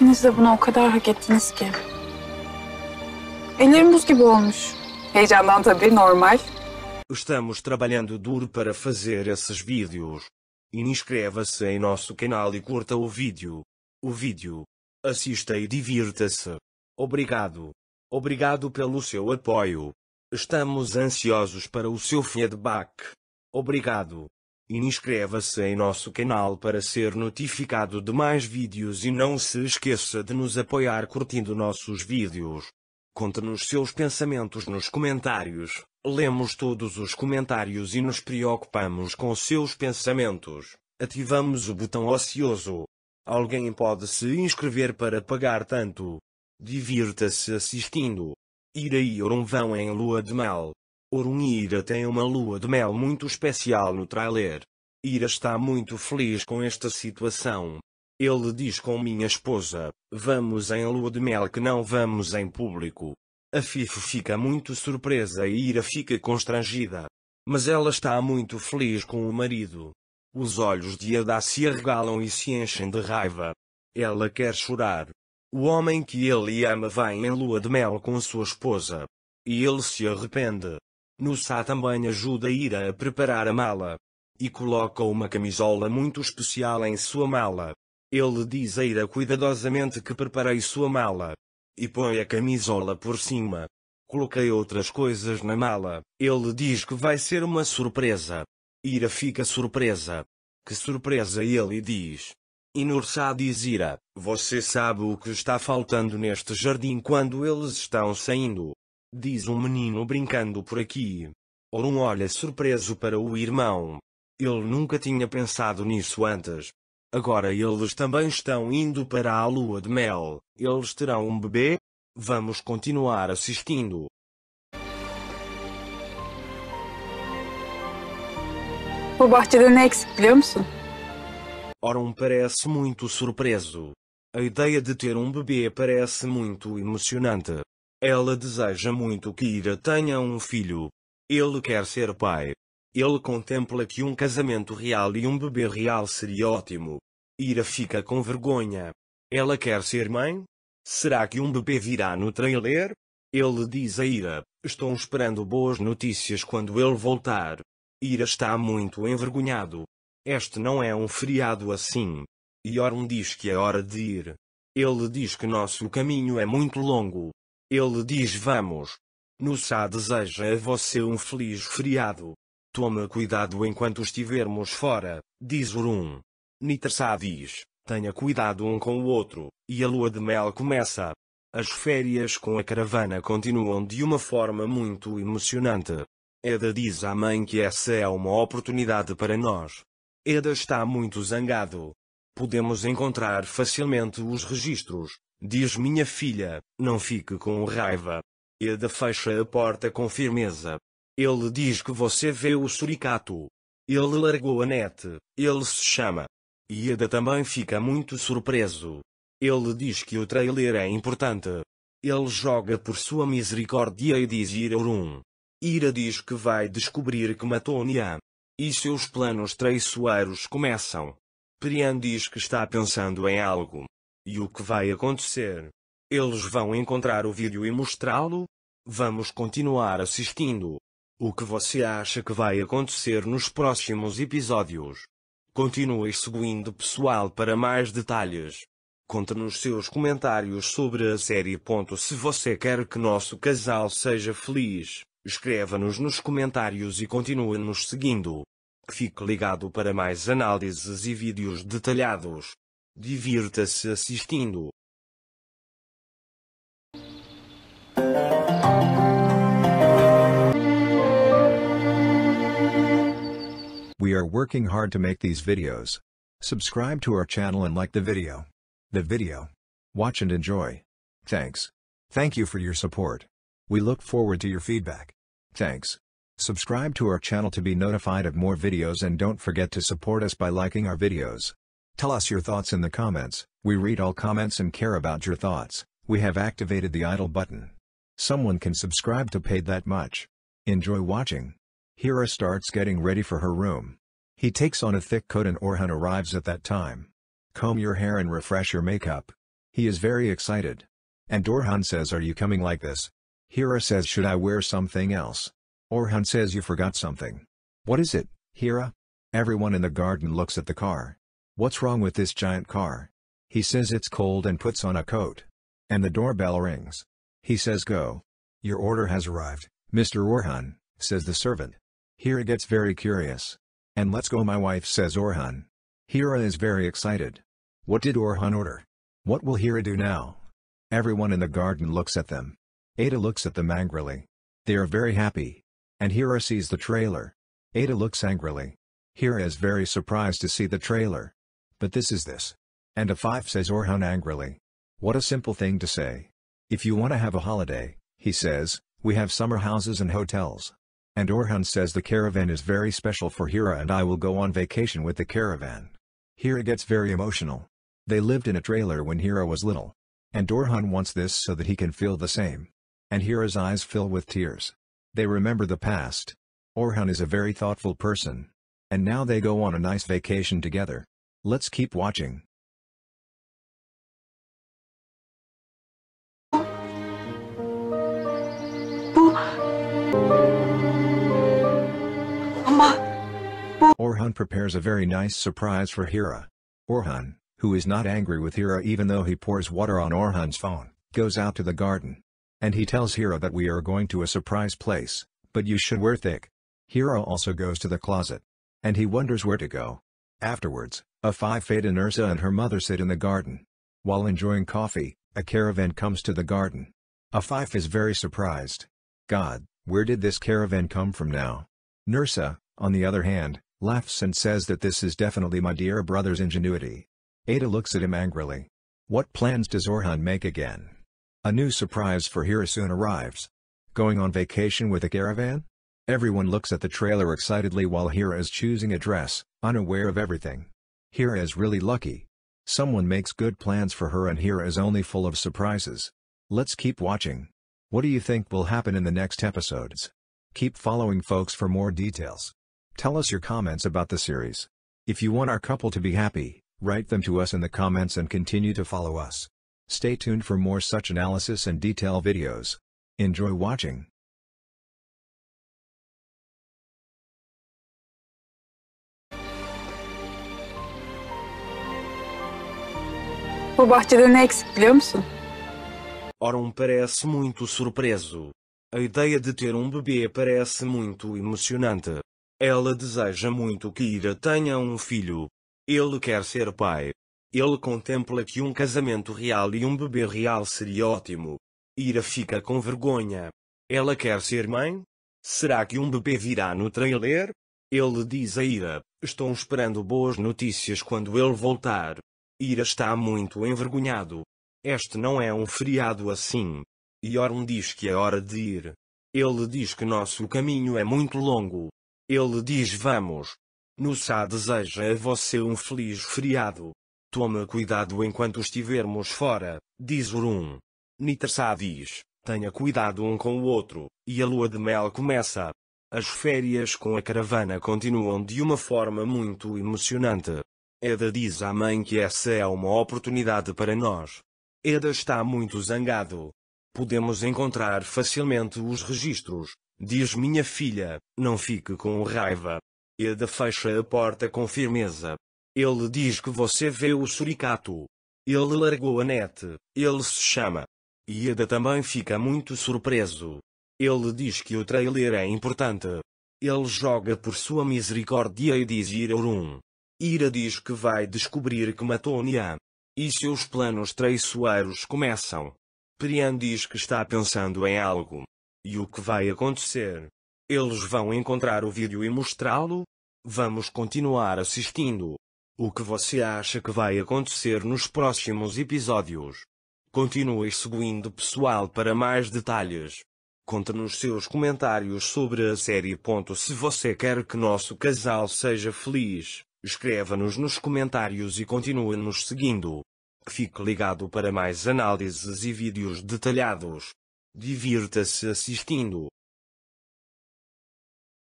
İkiniz de o kadar hak ettiniz ki. Ellerim buz gibi olmuş. Heyecandan tabii normal. Estamos trabalhando duro para fazer esses vídeos. Inscreva-se em nosso canal e curta o vídeo. O vídeo. Assista e divirta-se. Obrigado. Obrigado pelo seu apoio. Estamos ansiosos para o seu feedback. Obrigado. Inscreva-se em nosso canal para ser notificado de mais vídeos e não se esqueça de nos apoiar curtindo nossos vídeos. Conte-nos seus pensamentos nos comentários. Lemos todos os comentários e nos preocupamos com seus pensamentos. Ativamos o botão ocioso. Alguém pode se inscrever para pagar tanto. Divirta-se assistindo. Ira e Orão vão em lua de mel. Ira tem uma lua de mel muito especial no trailer. Ira está muito feliz com esta situação. Ele diz com minha esposa, vamos em lua de mel que não vamos em público. A Fifo fica muito surpresa e Ira fica constrangida. Mas ela está muito feliz com o marido. Os olhos de Ada se arregalam e se enchem de raiva. Ela quer chorar. O homem que ele ama vai em lua de mel com sua esposa. E ele se arrepende. No também ajuda Ira a preparar a mala. E coloca uma camisola muito especial em sua mala. Ele diz a Ira cuidadosamente que preparei sua mala. E põe a camisola por cima. Coloquei outras coisas na mala. Ele diz que vai ser uma surpresa. Ira fica surpresa. Que surpresa ele diz. E Nursá diz Ira, você sabe o que está faltando neste jardim quando eles estão saindo. Diz um menino brincando por aqui. Orum olha surpreso para o irmão. Ele nunca tinha pensado nisso antes. Agora eles também estão indo para a lua de mel. Eles terão um bebê? Vamos continuar assistindo. O bahçeden do eksik biliyor Orum parece muito surpreso. A ideia de ter um bebê parece muito emocionante. Ela deseja muito que Ira tenha um filho. Ele quer ser pai. Ele contempla que um casamento real e um bebê real seria ótimo. Ira fica com vergonha. Ela quer ser mãe? Será que um bebê virá no trailer? Ele diz a Ira: Estou esperando boas notícias quando ele voltar. Ira está muito envergonhado. Este não é um feriado assim. Iorum diz que é hora de ir. Ele diz que nosso caminho é muito longo. Ele diz vamos. Nussá deseja a você um feliz feriado. Toma cuidado enquanto estivermos fora, diz Urum. Nitarsá diz, tenha cuidado um com o outro, e a lua de mel começa. As férias com a caravana continuam de uma forma muito emocionante. Eda diz à mãe que essa é uma oportunidade para nós. Eda está muito zangado, Podemos encontrar facilmente os registros, diz minha filha, não fique com raiva. Eda fecha a porta com firmeza. Ele diz que você vê o suricato. Ele largou a net, ele se chama. E também fica muito surpreso. Ele diz que o trailer é importante. Ele joga por sua misericórdia e diz Ira Urum. Ira diz que vai descobrir que matou Nia. E seus planos traiçoeiros começam. Prian diz que está pensando em algo. E o que vai acontecer? Eles vão encontrar o vídeo e mostrá-lo? Vamos continuar assistindo. O que você acha que vai acontecer nos próximos episódios? Continue seguindo pessoal para mais detalhes. Conte-nos seus comentários sobre a série. Se você quer que nosso casal seja feliz, escreva-nos nos comentários e continue nos seguindo. Fique ligado para mais análises e vídeos detalhados. Divirta-se assistindo. We are working hard to make these videos. Subscribe to our channel and like the video. The video. Watch and enjoy. Thanks. Thank you for your support. We look forward to your feedback. Thanks. Subscribe to our channel to be notified of more videos and don't forget to support us by liking our videos. Tell us your thoughts in the comments, we read all comments and care about your thoughts, we have activated the idle button. Someone can subscribe to paid that much. Enjoy watching. Hira starts getting ready for her room. He takes on a thick coat and Orhan arrives at that time. Comb your hair and refresh your makeup. He is very excited. And Orhan says are you coming like this? Hira says should I wear something else? Orhan says you forgot something. What is it, Hira? Everyone in the garden looks at the car. What's wrong with this giant car? He says it's cold and puts on a coat. And the doorbell rings. He says go. Your order has arrived, Mr. Orhan, says the servant. Hira gets very curious. And let's go my wife says Orhan. Hira is very excited. What did Orhan order? What will Hira do now? Everyone in the garden looks at them. Ada looks at them angrily. They are very happy. And Hira sees the trailer. Ada looks angrily. Hira is very surprised to see the trailer. But this is this. And five says Orhan angrily. What a simple thing to say. If you want to have a holiday, he says, we have summer houses and hotels. And Orhan says the caravan is very special for Hira, and I will go on vacation with the caravan. Hira gets very emotional. They lived in a trailer when Hira was little. And Orhan wants this so that he can feel the same. And Hira's eyes fill with tears. They remember the past. Orhan is a very thoughtful person. And now they go on a nice vacation together. Let's keep watching. Orhan prepares a very nice surprise for Hira. Orhan, who is not angry with Hira even though he pours water on Orhan's phone, goes out to the garden. And he tells Hiro that we are going to a surprise place, but you should wear thick. Hiro also goes to the closet. And he wonders where to go. Afterwards, a five Fate and Ursa and her mother sit in the garden. While enjoying coffee, a caravan comes to the garden. A fife is very surprised. God, where did this caravan come from now? Nursa, on the other hand, laughs and says that this is definitely my dear brother's ingenuity. Ada looks at him angrily. What plans does Orhan make again? A new surprise for Hira soon arrives. Going on vacation with a caravan? Everyone looks at the trailer excitedly while Hira is choosing a dress, unaware of everything. Hira is really lucky. Someone makes good plans for her and Hira is only full of surprises. Let's keep watching. What do you think will happen in the next episodes? Keep following folks for more details. Tell us your comments about the series. If you want our couple to be happy, write them to us in the comments and continue to follow us. Stay tuned for more such analysis and detail videos. Enjoy watching. O bahçede ne eksik Oron parece muito surpreso. A ideia de ter um bebê parece muito emocionante. Ela deseja muito que Ira tenha um filho. Ele quer ser pai. Ele contempla que um casamento real e um bebê real seria ótimo. Ira fica com vergonha. Ela quer ser mãe? Será que um bebê virá no trailer? Ele diz a Ira: Estou esperando boas notícias quando ele voltar. Ira está muito envergonhado. Este não é um feriado assim. Yorn diz que é hora de ir. Ele diz que nosso caminho é muito longo. Ele diz vamos. Nussá deseja a você um feliz feriado. Tome cuidado enquanto estivermos fora, diz Urum. Nitersá diz, tenha cuidado um com o outro, e a lua de mel começa. As férias com a caravana continuam de uma forma muito emocionante. Eda diz à mãe que essa é uma oportunidade para nós. Eda está muito zangado. Podemos encontrar facilmente os registros, diz minha filha, não fique com raiva. Eda fecha a porta com firmeza, ele diz que você vê o suricato. Ele largou a net, ele se chama. Ieda também fica muito surpreso. Ele diz que o trailer é importante. Ele joga por sua misericórdia e diz Irarum. Ira diz que vai descobrir que matou Nian. E seus planos traiçoeiros começam. Prian diz que está pensando em algo. E o que vai acontecer? Eles vão encontrar o vídeo e mostrá-lo? Vamos continuar assistindo. O que você acha que vai acontecer nos próximos episódios? Continue seguindo pessoal para mais detalhes. Conte-nos seus comentários sobre a série. Se você quer que nosso casal seja feliz, escreva-nos nos comentários e continue nos seguindo. Fique ligado para mais análises e vídeos detalhados. Divirta-se assistindo.